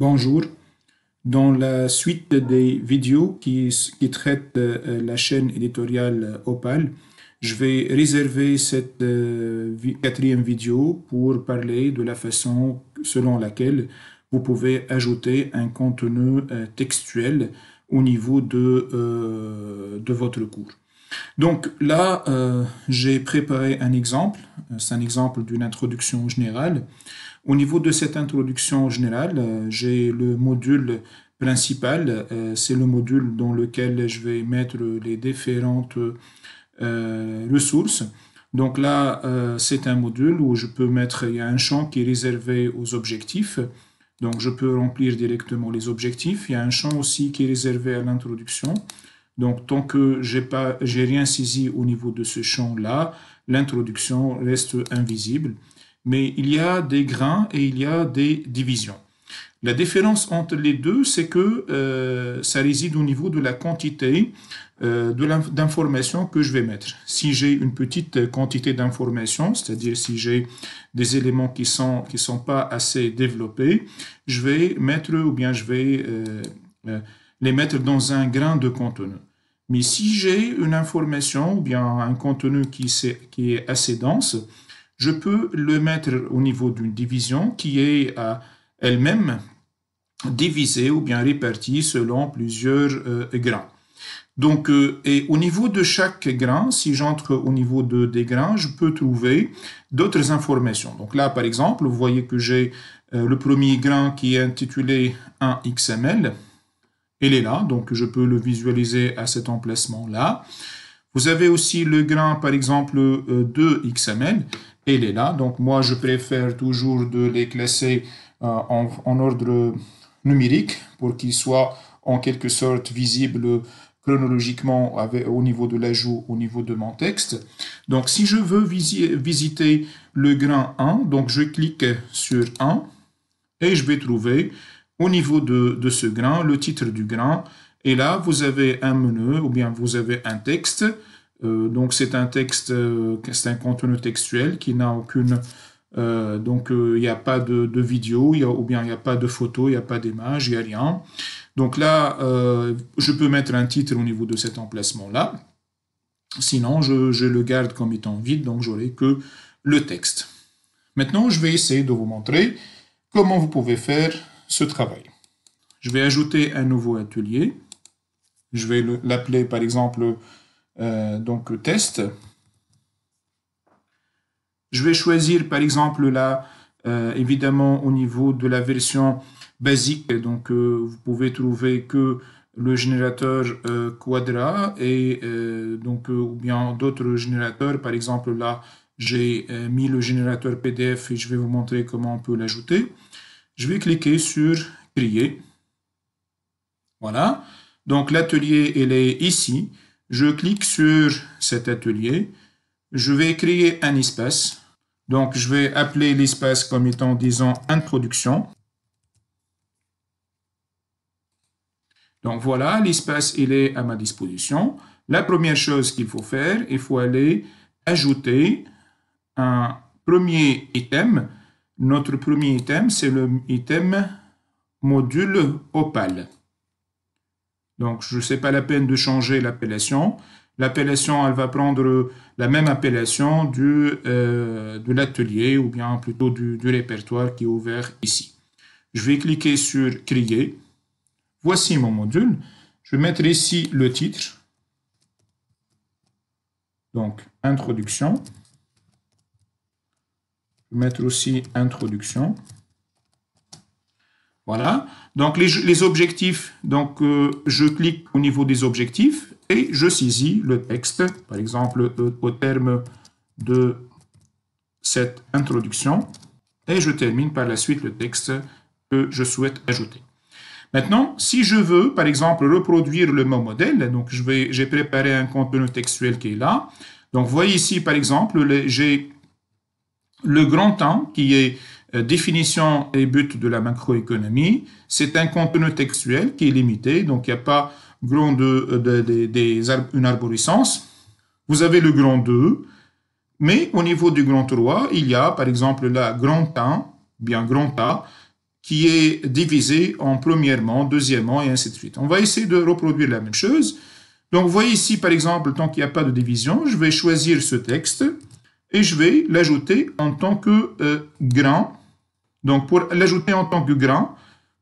Bonjour. Dans la suite des vidéos qui, traitent euh, la chaîne éditoriale euh, Opal, je vais réserver cette euh, quatrième vidéo pour parler de la façon selon laquelle vous pouvez ajouter un contenu textuel au niveau de votre cours. Donc là, j'ai préparé un exemple. C'est un exemple d'une introduction générale. Au niveau de cette introduction générale, euh, j'ai le module principal. Euh, c'est le module dans lequel je vais mettre les différentes euh, ressources. Donc là, c'est un module où je peux mettre, il y a un champ qui est réservé aux objectifs. Donc je peux remplir directement les objectifs. Il y a un champ aussi qui est réservé à l'introduction. Donc tant que je n'ai rien saisi au niveau de ce champ-là, l'introduction reste invisible mais il y a des grains et il y a des divisions. La différence entre les deux, c'est que euh, ça réside au niveau de la quantité euh, d'informations que je vais mettre. Si j'ai une petite quantité d'informations, c'est-à-dire si j'ai des éléments qui ne sont, qui sont pas assez développés, je vais mettre ou bien je vais euh, euh, les mettre dans un grain de contenu. Mais si j'ai une information ou bien un contenu qui, qui est assez dense, je peux le mettre au niveau d'une division qui est euh, elle-même divisée ou bien répartie selon plusieurs euh, grains. Donc, euh, et au niveau de chaque grain, si j'entre au niveau de, des grains, je peux trouver d'autres informations. Donc là, par exemple, vous voyez que j'ai le premier grain qui est intitulé 1XML. Il est là, donc je peux le visualiser à cet emplacement-là. Vous avez aussi le grain, par exemple, euh, de XML. Il est là. Donc, moi, je préfère toujours de les classer euh, en, ordre numérique pour qu'ils soient en quelque sorte visibles chronologiquement au niveau de l'ajout, au niveau de mon texte. Donc, si je veux visiter le grain 1, donc je clique sur 1 et je vais trouver au niveau de ce grain le titre du grain, et là, vous avez un menu ou bien vous avez un texte. Euh, donc, c'est un texte, euh, c'est un contenu textuel qui n'a aucune. Euh, donc, il n'y a pas de, vidéo, ou bien il n'y a pas de photo, il n'y a pas d'image, il n'y a rien. Donc là, je peux mettre un titre au niveau de cet emplacement-là. Sinon, je, je, le garde comme étant vide, donc je j'aurai que le texte. Maintenant, je vais essayer de vous montrer comment vous pouvez faire ce travail. Je vais ajouter un nouveau atelier. Je vais l'appeler par exemple euh, donc test. Je vais choisir par exemple là, euh, évidemment au niveau de la version basique, donc euh, vous pouvez trouver que le générateur Quadra et donc ou bien d'autres générateurs, par exemple là j'ai mis le générateur PDF et je vais vous montrer comment on peut l'ajouter. Je vais cliquer sur créer. Voilà. Donc l'atelier, il est ici. Je clique sur cet atelier. Je vais créer un espace. Donc je vais appeler l'espace comme étant, disons, introduction. Donc voilà, l'espace, il est à ma disposition. La première chose qu'il faut faire, il faut aller ajouter un premier item. Notre premier item, c'est le item module opale. Donc, je ne sais pas la peine de changer l'appellation. L'appellation, elle va prendre la même appellation du, euh, de l'atelier ou bien plutôt du, du, répertoire qui est ouvert ici. Je vais cliquer sur Créer. Voici mon module. Je vais mettre ici le titre. Donc, Introduction. Je vais mettre aussi Introduction. Voilà. Donc les, objectifs, donc euh, je clique au niveau des objectifs et je saisis le texte, par exemple euh, au terme de cette introduction, et je termine par la suite le texte que je souhaite ajouter. Maintenant, si je veux, par exemple, reproduire le mot modèle, donc j'ai préparé un contenu textuel qui est là. Donc, voyez ici, par exemple, j'ai le grand temps qui est euh, définition et but de la macroéconomie. C'est un contenu textuel qui est limité, donc il n'y a pas grand de, euh, des une arborescence. Vous avez le grand 2, mais au niveau du grand 3, il y a par exemple la grand 1, bien grand A, qui est divisé en premièrement, deuxièmement, et ainsi de suite. On va essayer de reproduire la même chose. Donc, vous voyez ici, par exemple, tant qu'il n'y a pas de division, je vais choisir ce texte et je vais l'ajouter en tant que euh, grand donc pour l'ajouter en tant que grain,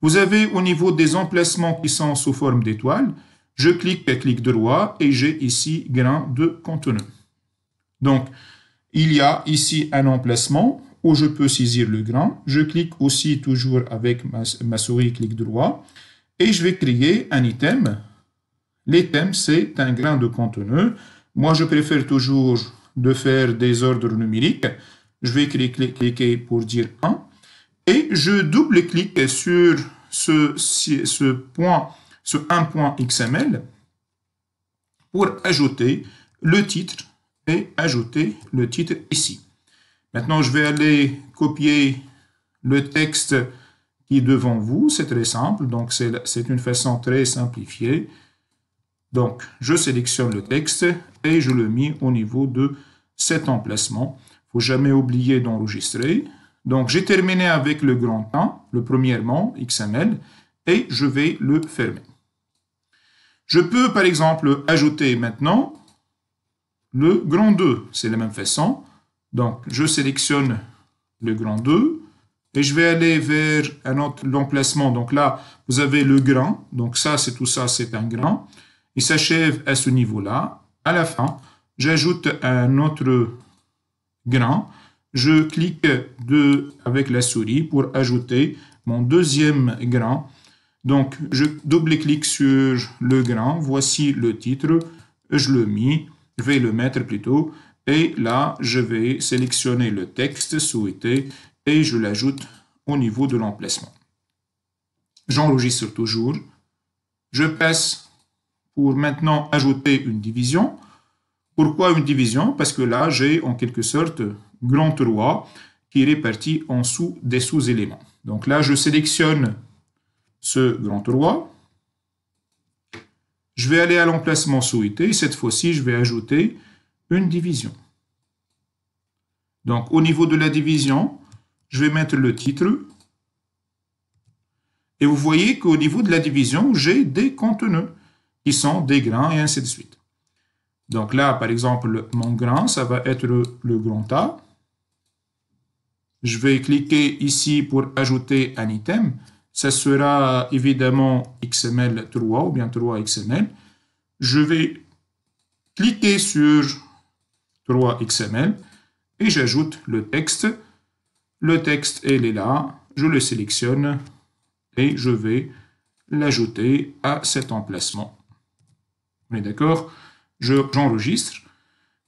vous avez au niveau des emplacements qui sont sous forme d'étoiles, je clique clic droit et j'ai ici grain de contenu. Donc il y a ici un emplacement où je peux saisir le grain. Je clique aussi toujours avec ma, souris clic droit et je vais créer un item. L'item, c'est un grain de contenu. Moi, je préfère toujours de faire des ordres numériques. Je vais cliquer pour dire 1 et je double-clique sur ce, ce point, ce 1.xml pour ajouter le titre et ajouter le titre ici. Maintenant, je vais aller copier le texte qui est devant vous. C'est très simple, donc c'est une façon très simplifiée. Donc, je sélectionne le texte et je le mets au niveau de cet emplacement. Il ne faut jamais oublier d'enregistrer. Donc j'ai terminé avec le grand 1, le premier mot, XML, et je vais le fermer. Je peux par exemple ajouter maintenant le grand 2, c'est la même façon. Donc je sélectionne le grand 2 et je vais aller vers un autre emplacement. Donc là, vous avez le grand. Donc ça, c'est tout ça, c'est un grand. Il s'achève à ce niveau-là. À la fin, j'ajoute un autre grain je clique avec la souris pour ajouter mon deuxième grain. Donc, je double-clique sur le grain. Voici le titre. Je le mets. Je vais le mettre plutôt. Et là, je vais sélectionner le texte souhaité et je l'ajoute au niveau de l'emplacement. J'enregistre toujours. Je passe pour maintenant ajouter une division. Pourquoi une division Parce que là, j'ai en quelque sorte grand roi qui est réparti en sous des sous-éléments. Donc là, je sélectionne ce grand roi. Je vais aller à l'emplacement souhaité. Cette fois-ci, je vais ajouter une division. Donc au niveau de la division, je vais mettre le titre. Et vous voyez qu'au niveau de la division, j'ai des contenus qui sont des grains et ainsi de suite. Donc là, par exemple, mon grain, ça va être le, grand A. Je vais cliquer ici pour ajouter un item. Ça sera évidemment XML3 ou bien 3XML. Je vais cliquer sur 3XML et j'ajoute le texte. Le texte, il est là. Je le sélectionne et je vais l'ajouter à cet emplacement. On est d'accord j'enregistre.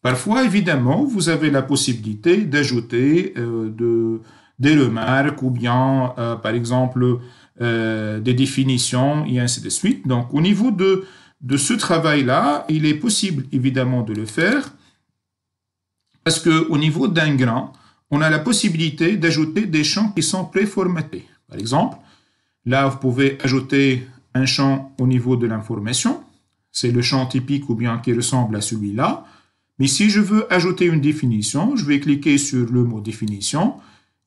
Parfois, évidemment, vous avez la possibilité d'ajouter euh, des remarques ou bien, euh, par exemple, euh, des définitions et ainsi de suite. Donc, au niveau de, de ce travail-là, il est possible, évidemment, de le faire parce qu'au niveau d'un grain, on a la possibilité d'ajouter des champs qui sont préformatés. Par exemple, là, vous pouvez ajouter un champ au niveau de l'information c'est le champ typique ou bien qui ressemble à celui-là. Mais si je veux ajouter une définition, je vais cliquer sur le mot définition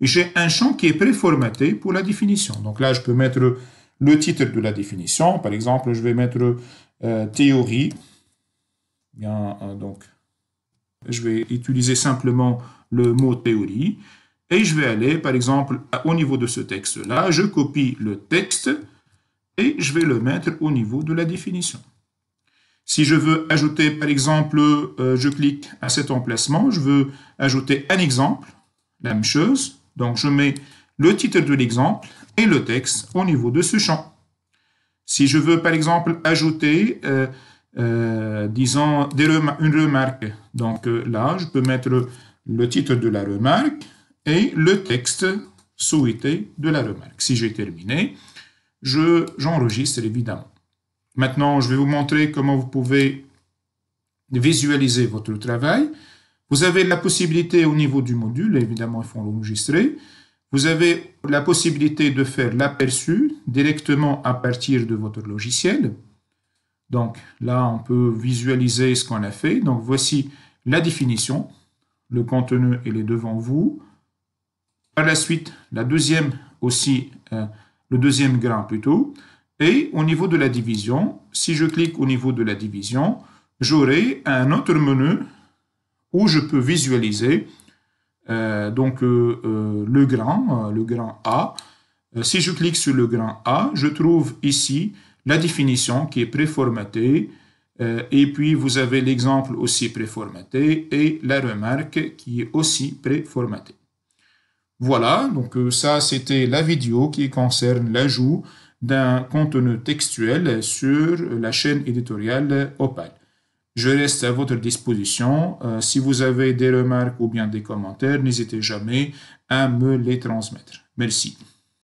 et j'ai un champ qui est préformaté pour la définition. Donc là, je peux mettre le titre de la définition. Par exemple, je vais mettre euh, théorie. Hein, donc, je vais utiliser simplement le mot théorie et je vais aller, par exemple, au niveau de ce texte-là. Je copie le texte et je vais le mettre au niveau de la définition. Si je veux ajouter, par exemple, euh, je clique à cet emplacement, je veux ajouter un exemple, la même chose. Donc, je mets le titre de l'exemple et le texte au niveau de ce champ. Si je veux, par exemple, ajouter, euh, euh, disons, une remarque, donc là, je peux mettre le, titre de la remarque et le texte souhaité de la remarque. Si j'ai terminé, j'enregistre évidemment. Maintenant, je vais vous montrer comment vous pouvez visualiser votre travail. Vous avez la possibilité au niveau du module, évidemment, il faut l'enregistrer. Vous avez la possibilité de faire l'aperçu directement à partir de votre logiciel. Donc là, on peut visualiser ce qu'on a fait. Donc voici la définition. Le contenu, il est devant vous. Par la suite, la aussi, euh, le deuxième grain plutôt. Et au niveau de la division, si je clique au niveau de la division, j'aurai un autre menu où je peux visualiser euh, donc euh, euh, le grand le grain A. si je clique sur le grand A, je trouve ici la définition qui est préformatée. et puis, vous avez l'exemple aussi préformaté et la remarque qui est aussi préformatée. Voilà, donc ça, c'était la vidéo qui concerne l'ajout d'un contenu textuel sur la chaîne éditoriale Opal. Je reste à votre disposition. Euh, si vous avez des remarques ou bien des commentaires, n'hésitez jamais à me les transmettre. Merci.